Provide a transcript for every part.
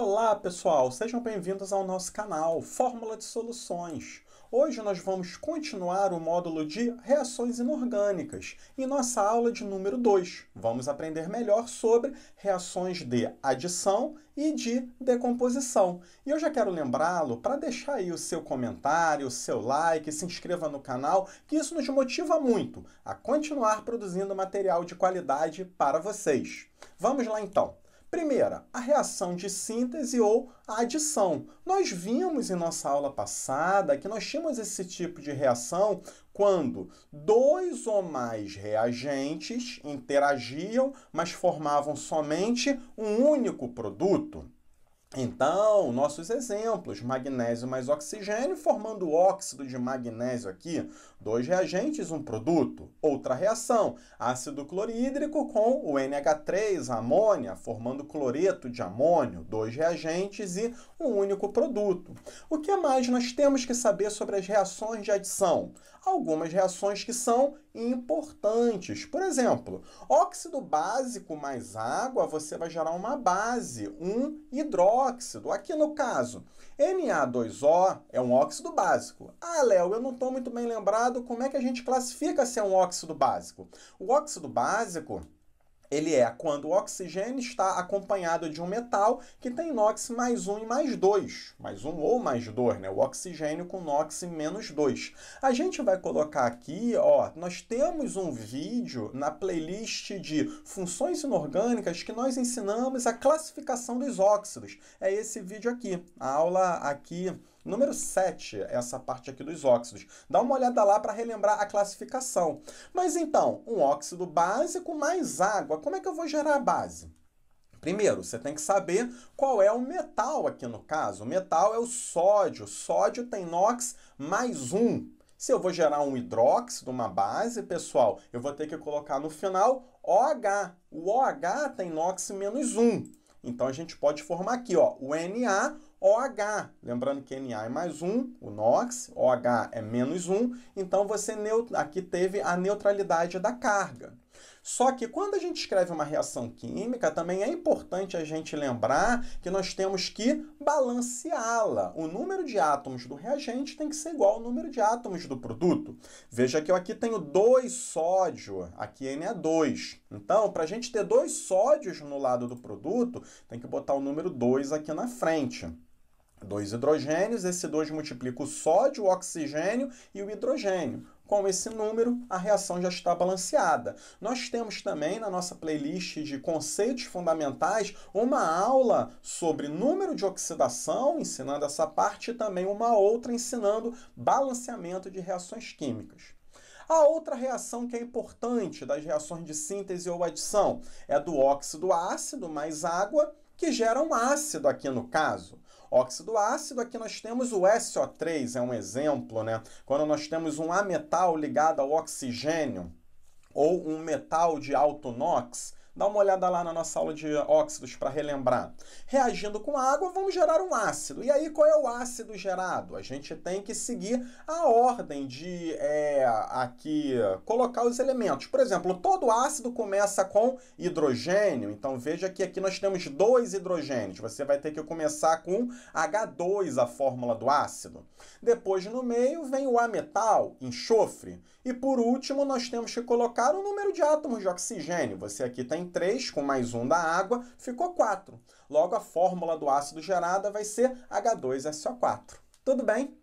Olá pessoal, sejam bem-vindos ao nosso canal Fórmula de Soluções. Hoje nós vamos continuar o módulo de reações inorgânicas em nossa aula de número 2. Vamos aprender melhor sobre reações de adição e de decomposição. E eu já quero lembrá-lo para deixar aí o seu comentário, o seu like, se inscreva no canal, que isso nos motiva muito a continuar produzindo material de qualidade para vocês. Vamos lá então. Primeira, a reação de síntese ou a adição. Nós vimos em nossa aula passada que nós tínhamos esse tipo de reação quando dois ou mais reagentes interagiam, mas formavam somente um único produto. Então, nossos exemplos, magnésio mais oxigênio, formando óxido de magnésio aqui, dois reagentes, um produto. Outra reação, ácido clorídrico com o NH3, a amônia, formando cloreto de amônio, dois reagentes e um único produto. O que mais nós temos que saber sobre as reações de adição? Algumas reações que são importantes. Por exemplo, óxido básico mais água, você vai gerar uma base, um hidróxido óxido. Aqui no caso, Na2O é um óxido básico. Ah, Léo, eu não estou muito bem lembrado como é que a gente classifica se é um óxido básico. O óxido básico ele é quando o oxigênio está acompanhado de um metal que tem NOx mais 1 um e mais 2. Mais 1 um ou mais 2, né? O oxigênio com NOx menos 2. A gente vai colocar aqui, ó, nós temos um vídeo na playlist de funções inorgânicas que nós ensinamos a classificação dos óxidos. É esse vídeo aqui, a aula aqui Número 7, essa parte aqui dos óxidos. Dá uma olhada lá para relembrar a classificação. Mas então, um óxido básico mais água, como é que eu vou gerar a base? Primeiro, você tem que saber qual é o metal aqui no caso. O metal é o sódio. Sódio tem NOx mais um. Se eu vou gerar um hidróxido, uma base, pessoal, eu vou ter que colocar no final OH. O OH tem NOx menos um. Então a gente pode formar aqui, ó, o Na OH. Lembrando que Na é mais 1, o NOx, OH é menos 1, então você aqui teve a neutralidade da carga. Só que quando a gente escreve uma reação química, também é importante a gente lembrar que nós temos que balanceá-la. O número de átomos do reagente tem que ser igual ao número de átomos do produto. Veja que eu aqui tenho dois sódio, aqui Na2. É então, para a gente ter dois sódios no lado do produto, tem que botar o número 2 aqui na frente dois hidrogênios, esse 2 multiplica o sódio, o oxigênio e o hidrogênio. Com esse número, a reação já está balanceada. Nós temos também na nossa playlist de conceitos fundamentais uma aula sobre número de oxidação, ensinando essa parte, e também uma outra ensinando balanceamento de reações químicas. A outra reação que é importante das reações de síntese ou adição é do óxido ácido mais água que geram ácido aqui no caso. Óxido ácido, aqui nós temos o SO3, é um exemplo, né? Quando nós temos um ametal ligado ao oxigênio, ou um metal de alto NOx, Dá uma olhada lá na nossa aula de óxidos para relembrar. Reagindo com água, vamos gerar um ácido. E aí, qual é o ácido gerado? A gente tem que seguir a ordem de é, aqui colocar os elementos. Por exemplo, todo ácido começa com hidrogênio. Então, veja que aqui nós temos dois hidrogênios. Você vai ter que começar com H2, a fórmula do ácido. Depois, no meio, vem o A metal, enxofre. E, por último, nós temos que colocar o número de átomos de oxigênio. Você aqui tem 3 com mais 1 da água, ficou 4. Logo, a fórmula do ácido gerada vai ser H2SO4. Tudo bem?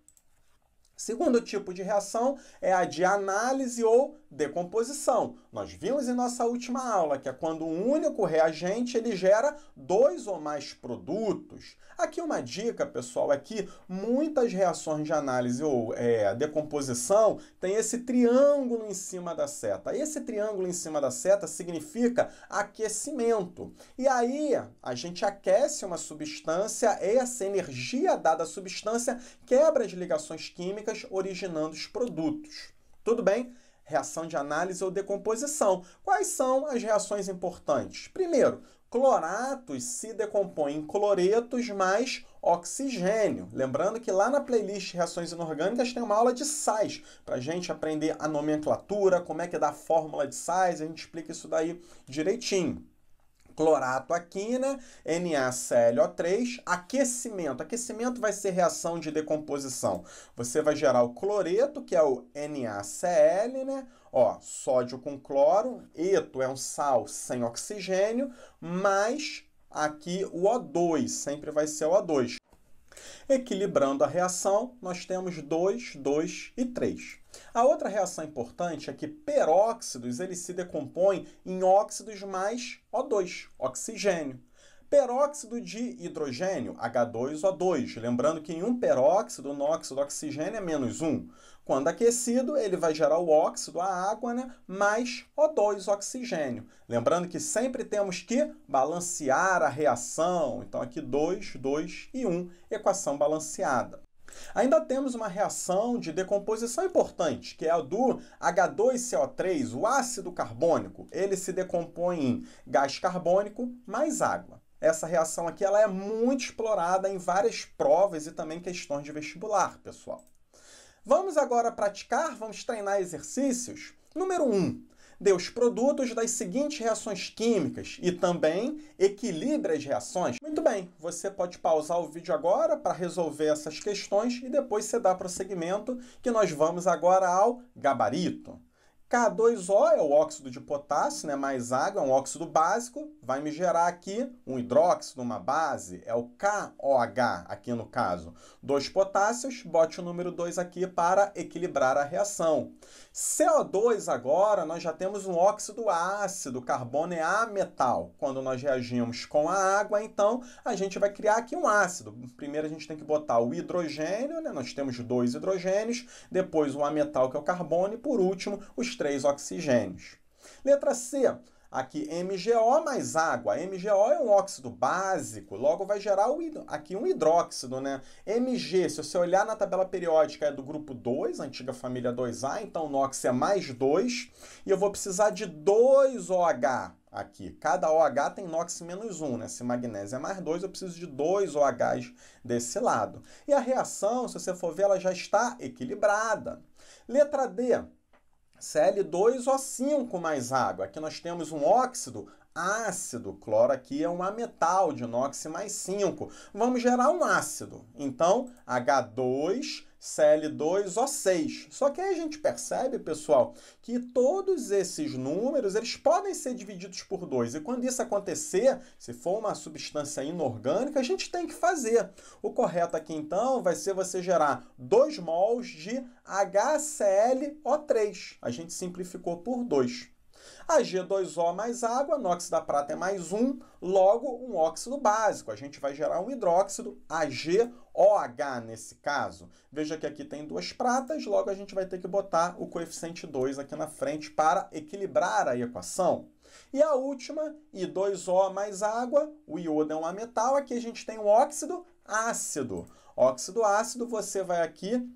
Segundo tipo de reação é a de análise ou decomposição. Nós vimos em nossa última aula que é quando um único reagente ele gera dois ou mais produtos. Aqui uma dica, pessoal, é que muitas reações de análise ou é, decomposição tem esse triângulo em cima da seta. Esse triângulo em cima da seta significa aquecimento. E aí a gente aquece uma substância, essa energia dada à substância quebra as ligações químicas originando os produtos. Tudo bem? Reação de análise ou decomposição. Quais são as reações importantes? Primeiro, cloratos se decompõem em cloretos mais oxigênio. Lembrando que lá na playlist Reações Inorgânicas tem uma aula de sais, para a gente aprender a nomenclatura, como é que dá a fórmula de sais, a gente explica isso daí direitinho cloratoaquina, né? NaClO3, aquecimento. Aquecimento vai ser reação de decomposição. Você vai gerar o cloreto, que é o NaCl, né? Ó, sódio com cloro, eto é um sal sem oxigênio, mais aqui o O2, sempre vai ser o O2. Equilibrando a reação, nós temos 2, 2 e 3. A outra reação importante é que peróxidos eles se decompõem em óxidos mais O2, oxigênio. Peróxido de hidrogênio, H2O2. Lembrando que em um peróxido, o nóxido de oxigênio é menos 1. Quando aquecido, ele vai gerar o óxido, a água, né? mais O2, oxigênio. Lembrando que sempre temos que balancear a reação. Então, aqui 2, 2 e 1, equação balanceada. Ainda temos uma reação de decomposição importante, que é a do H2CO3, o ácido carbônico. Ele se decompõe em gás carbônico mais água. Essa reação aqui ela é muito explorada em várias provas e também questões de vestibular, pessoal. Vamos agora praticar, vamos treinar exercícios. Número 1. Um, dê os produtos das seguintes reações químicas e também equilibra as reações. Muito bem, você pode pausar o vídeo agora para resolver essas questões e depois você dá prosseguimento que nós vamos agora ao gabarito. K2O é o óxido de potássio, né, mais água, é um óxido básico, vai me gerar aqui um hidróxido, uma base, é o KOH aqui no caso. Dois potássios, bote o número 2 aqui para equilibrar a reação. CO2 agora, nós já temos um óxido ácido, carbono é ametal. metal. Quando nós reagimos com a água, então, a gente vai criar aqui um ácido. Primeiro a gente tem que botar o hidrogênio, né, nós temos dois hidrogênios, depois o ametal metal que é o carbono e por último os três oxigênios. Letra C, aqui MgO mais água. MgO é um óxido básico, logo vai gerar o, aqui um hidróxido, né? Mg, se você olhar na tabela periódica, é do grupo 2, antiga família 2A, então NOx é mais 2, e eu vou precisar de 2OH aqui. Cada OH tem NOx menos 1, né? Se magnésio é mais 2, eu preciso de dois OHs desse lado. E a reação, se você for ver, ela já está equilibrada. Letra D, Cl2O5 mais água. Aqui nós temos um óxido ácido. Cloro aqui é um metal de inox mais 5. Vamos gerar um ácido. Então, H2 CL2O6. Só que aí a gente percebe, pessoal, que todos esses números eles podem ser divididos por 2. E quando isso acontecer, se for uma substância inorgânica, a gente tem que fazer. O correto aqui, então, vai ser você gerar 2 mols de HClO3. A gente simplificou por 2. A G2O mais água, NOx da prata é mais um, logo um óxido básico. A gente vai gerar um hidróxido, AgOH nesse caso. Veja que aqui tem duas pratas, logo a gente vai ter que botar o coeficiente 2 aqui na frente para equilibrar a equação. E a última, I2O mais água, o iodo é um metal, aqui a gente tem um óxido ácido. Óxido ácido, você vai aqui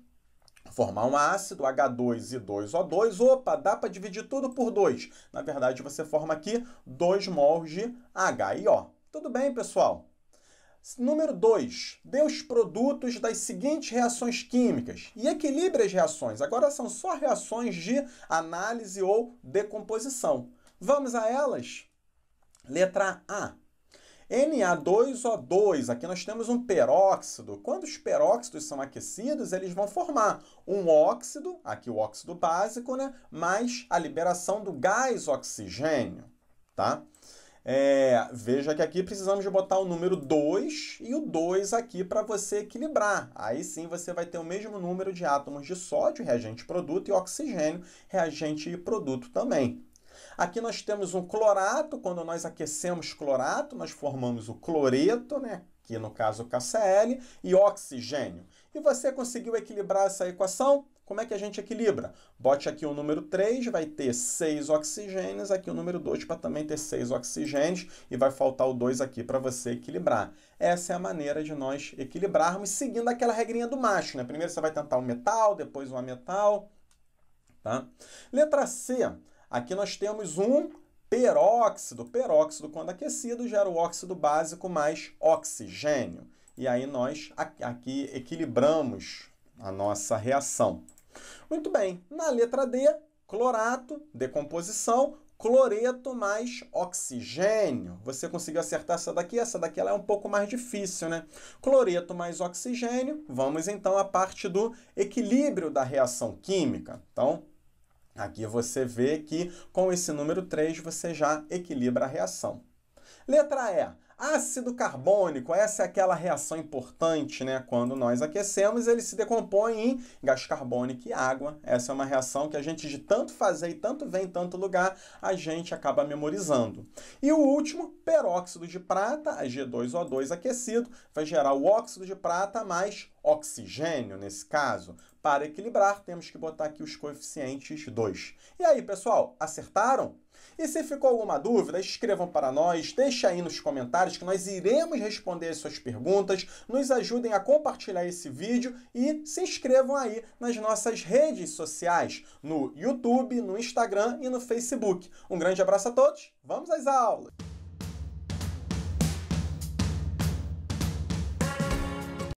formar um ácido H2O2, opa, dá para dividir tudo por 2. Na verdade, você forma aqui 2 mols de HIO. Tudo bem, pessoal? Número 2, dê os produtos das seguintes reações químicas e equilibre as reações. Agora são só reações de análise ou decomposição. Vamos a elas? Letra A, na2O2, aqui nós temos um peróxido. Quando os peróxidos são aquecidos, eles vão formar um óxido, aqui o óxido básico, né? mais a liberação do gás oxigênio. Tá? É, veja que aqui precisamos de botar o número 2 e o 2 aqui para você equilibrar. Aí sim você vai ter o mesmo número de átomos de sódio, reagente produto, e oxigênio, reagente e produto também. Aqui nós temos um clorato, quando nós aquecemos clorato, nós formamos o cloreto, né? aqui no caso o KCl, e oxigênio. E você conseguiu equilibrar essa equação? Como é que a gente equilibra? Bote aqui o número 3, vai ter 6 oxigênios, aqui o número 2 para também ter 6 oxigênios, e vai faltar o 2 aqui para você equilibrar. Essa é a maneira de nós equilibrarmos, seguindo aquela regrinha do macho, né? Primeiro você vai tentar um metal, depois um ametal, tá? Letra C, Aqui nós temos um peróxido. Peróxido, quando aquecido, gera o óxido básico mais oxigênio. E aí nós aqui equilibramos a nossa reação. Muito bem, na letra D, clorato, decomposição, cloreto mais oxigênio. Você conseguiu acertar essa daqui? Essa daqui ela é um pouco mais difícil, né? Cloreto mais oxigênio. Vamos então à parte do equilíbrio da reação química. Então, Aqui você vê que com esse número 3 você já equilibra a reação. Letra E. Ácido carbônico, essa é aquela reação importante, né? Quando nós aquecemos, ele se decompõe em gás carbônico e água. Essa é uma reação que a gente, de tanto fazer e tanto ver em tanto lugar, a gente acaba memorizando. E o último, peróxido de prata, G2O2 aquecido, vai gerar o óxido de prata mais oxigênio, nesse caso. Para equilibrar, temos que botar aqui os coeficientes 2. E aí, pessoal, acertaram? E se ficou alguma dúvida, escrevam para nós, deixem aí nos comentários que nós iremos responder as suas perguntas, nos ajudem a compartilhar esse vídeo e se inscrevam aí nas nossas redes sociais, no YouTube, no Instagram e no Facebook. Um grande abraço a todos, vamos às aulas!